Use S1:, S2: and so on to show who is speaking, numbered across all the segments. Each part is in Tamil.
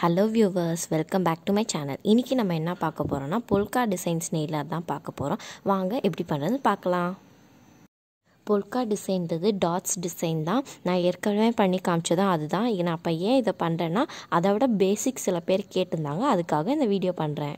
S1: hello viewers welcome back to my channel இன்றைக்கி நம்ம என்ன பார்க்க போகிறோம்னா பொல்கா டிசைன்ஸ் நெய்லர் தான் பார்க்க போகிறோம் வாங்க எப்படி பண்ணுறதுன்னு பார்க்கலாம் பொல்கா டிசைன்றது டாட்ஸ் டிசைன் தான் நான் ஏற்கனவே பண்ணி காமிச்சதும் அதுதான் நான் அப்போ ஏன் இதை பண்ணுறேன்னா அதை விட பேசிக் சில பேர் கேட்டிருந்தாங்க அதுக்காக இந்த வீடியோ பண்ணுறேன்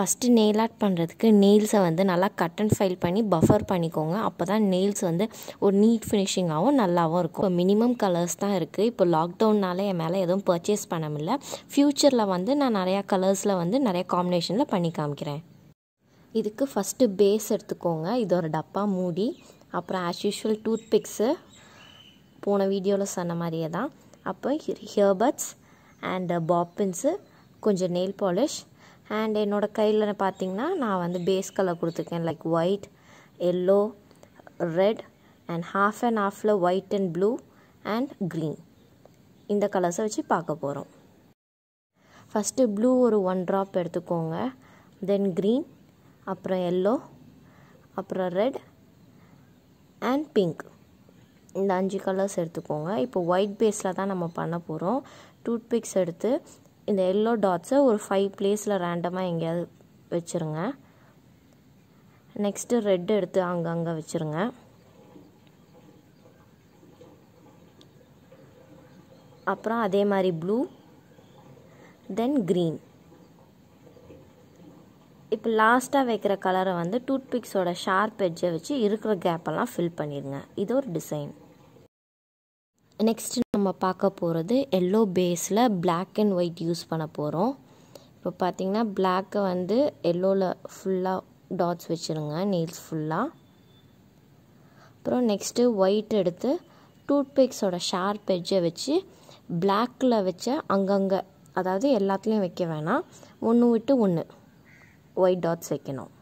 S1: ஃபஸ்ட்டு நெயில் ஆர்ட் பண்ணுறதுக்கு நெயில்ஸை வந்து நல்லா கட் அண்ட் ஃபைல் பண்ணி பஃபர் பண்ணிக்கோங்க அப்போ தான் நெயில்ஸ் வந்து ஒரு நீட் ஃபினிஷிங்காகவும் நல்லாவும் இருக்கும் இப்போ மினிமம் கலர்ஸ் தான் இருக்குது இப்போ லாக்டவுன்னால என் மேலே எதுவும் பர்ச்சேஸ் பண்ண முடியல ஃப்யூச்சரில் வந்து நான் நிறையா கலர்ஸில் வந்து நிறையா காம்பினேஷனில் பண்ணி காமிக்கிறேன் இதுக்கு ஃபஸ்ட்டு பேஸ் எடுத்துக்கோங்க இது ஒரு டப்பா மூடி அப்புறம் ஆஸ் யூஷுவல் டூத் பிக்ஸு போன வீடியோவில் சொன்ன மாதிரியே தான் அப்போ ஹியர்பட்ஸ் அண்டு பாப்பின்ஸு கொஞ்சம் நெயில் பாலிஷ் அண்ட் என்னோடய கையில் பார்த்தீங்கன்னா நான் வந்து பேஸ் கலர் கொடுத்துருக்கேன் like white yellow red and half and ஹாஃபில் white and blue and green இந்த கலர்ஸை வச்சு பார்க்க போகிறோம் ஃபஸ்ட்டு ப்ளூ ஒரு ஒன் ட்ராப் எடுத்துக்கோங்க தென் க்ரீன் அப்புறம் எல்லோ அப்புறம் ரெட் அண்ட் பிங்க் இந்த அஞ்சு கலர்ஸ் எடுத்துக்கோங்க இப்போ ஒயிட் பேஸில் தான் நம்ம பண்ண போகிறோம் டூத்பிக்ஸ் எடுத்து இந்த எல்லோ டாட்ஸை ஒரு ஃபைவ் பிளேஸில் ரேண்டமாக எங்கேயாவது வச்சுருங்க நெக்ஸ்ட்டு ரெட் எடுத்து அங்கங்கே வச்சுருங்க அப்புறம் அதே மாதிரி ப்ளூ தென் க்ரீன் இப்போ லாஸ்ட்டாக வைக்கிற கலரை வந்து டூத்பிக்ஸோட ஷார்ப் எட்ஜை வச்சு இருக்கிற கேப்பெல்லாம் ஃபில் பண்ணிடுங்க இது ஒரு டிசைன் நெக்ஸ்ட் நம்ம பார்க்க போகிறது எல்லோ பேஸில் பிளாக் அண்ட் ஒயிட் யூஸ் பண்ண போகிறோம் இப்போ பார்த்திங்கன்னா பிளாக்கை வந்து எல்லோவில் ஃபுல்லாக டாட்ஸ் வச்சுருங்க நெயில்ஸ் ஃபுல்லாக அப்புறம் நெக்ஸ்ட்டு ஒயிட் எடுத்து பேக்ஸோட ஷார்ப் எஜ்ஜை வச்சு பிளாக்கில் வச்ச அங்கங்கே அதாவது எல்லாத்துலேயும் வைக்க வேணாம் ஒன்று விட்டு ஒன்று ஒயிட் டாட்ஸ் வைக்கணும்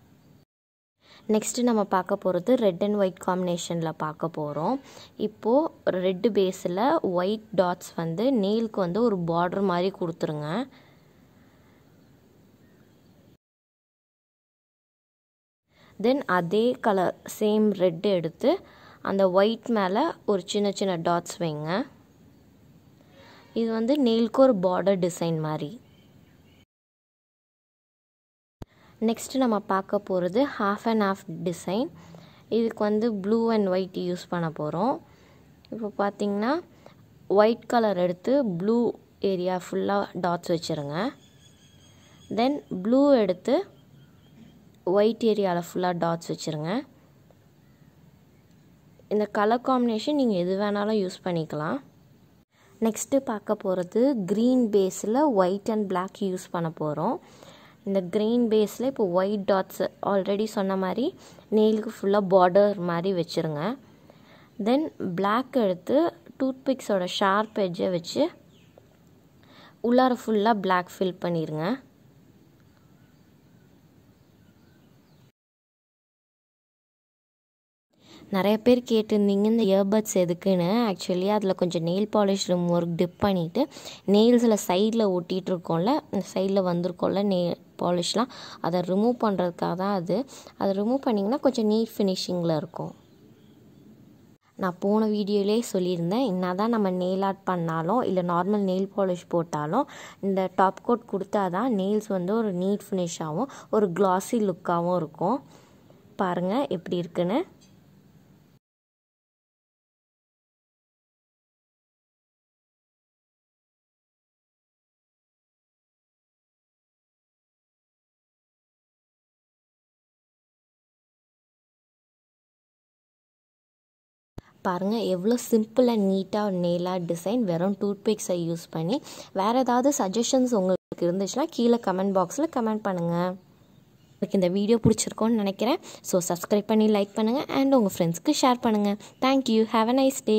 S1: நெக்ஸ்ட்டு நம்ம பார்க்க போகிறது ரெட் அண்ட் ஒயிட் காம்பினேஷனில் பார்க்க போகிறோம் இப்போது ரெட்டு பேஸில் ஒயிட் டாட்ஸ் வந்து நெயிலுக்கு வந்து ஒரு பார்டர் மாதிரி கொடுத்துருங்க தென் அதே கலர் சேம் ரெட்டு எடுத்து அந்த ஒயிட் மேலே ஒரு சின்ன சின்ன டாட்ஸ் வைங்க இது வந்து நெயிலுக்கு ஒரு பார்டர் டிசைன் மாதிரி நெக்ஸ்ட்டு நம்ம பார்க்க போகிறது ஹாஃப் அண்ட் ஆஃப் டிசைன் இதுக்கு வந்து ப்ளூ அண்ட் ஒயிட் யூஸ் பண்ண போகிறோம் இப்போ பார்த்திங்கன்னா ஒயிட் கலர் எடுத்து ப்ளூ ஏரியா ஃபுல்லாக டாட்ஸ் வச்சுருங்க தென் ப்ளூ எடுத்து ஒயிட் ஏரியாவில் ஃபுல்லாக டாட்ஸ் வச்சுருங்க இந்த கலர் காம்பினேஷன் நீங்கள் எது வேணாலும் யூஸ் பண்ணிக்கலாம் நெக்ஸ்ட்டு பார்க்க போகிறது க்ரீன் பேஸில் ஒயிட் அண்ட் பிளாக் யூஸ் பண்ண போகிறோம் இந்த க்ரீன் பேஸில் இப்போ ஒயிட் டாட்ஸு ஆல்ரெடி சொன்ன மாதிரி நெயிலுக்கு ஃபுல்லாக பார்டர் மாதிரி வச்சுருங்க தென் பிளாக் எடுத்து டூத்பிக்ஸோட ஷார்ப் எட்ஜை வச்சு உள்ளார ஃபுல்லாக பிளாக் ஃபில் பண்ணிடுங்க நிறைய பேர் கேட்டிருந்தீங்க இந்த இயர்பட்ஸ் எதுக்குன்னு ஆக்சுவலி அதில் கொஞ்சம் nail polish remover dip பண்ணிவிட்டு நெயில்ஸில் சைடில் ஒட்டிகிட்டு இந்த சைடில் வந்திருக்கோம்ல நெ பாலிஷ்லாம் அதை ரிமூவ் பண்ணுறதுக்காக தான் அது அதை ரிமூவ் பண்ணிங்கன்னா கொஞ்சம் நீட் ஃபினிஷிங்கில் இருக்கும் நான் போன வீடியோலே சொல்லியிருந்தேன் என்ன தான் நம்ம நெயில் ஆர்ட் பண்ணாலும் இல்லை நார்மல் நெயில் பாலிஷ் போட்டாலும் இந்த டாப் கோட் கொடுத்தா தான் நெயில்ஸ் வந்து ஒரு நீட் ஃபினிஷாகவும் ஒரு க்ளாஸி லுக்காகவும் இருக்கும் பாருங்கள் எப்படி இருக்குன்னு பாருங்கள் எவ்வளோ சிம்பிள் அண்ட் நீட்டாக நெய்லாக டிசைன் வெறும் டூத்பிக்ஸை யூஸ் பண்ணி வேறு ஏதாவது சஜஷன்ஸ் உங்களுக்கு இருந்துச்சுன்னா கீழே கமெண்ட் பாக்ஸில் கமெண்ட் பண்ணுங்கள் உங்களுக்கு இந்த வீடியோ பிடிச்சிருக்கோன்னு நினைக்கிறேன் ஸோ சப்ஸ்கிரைப் பண்ணி லைக் பண்ணுங்கள் அண்ட் உங்கள் ஃப்ரெண்ட்ஸ்க்கு ஷேர் பண்ணுங்கள் thank you have a nice day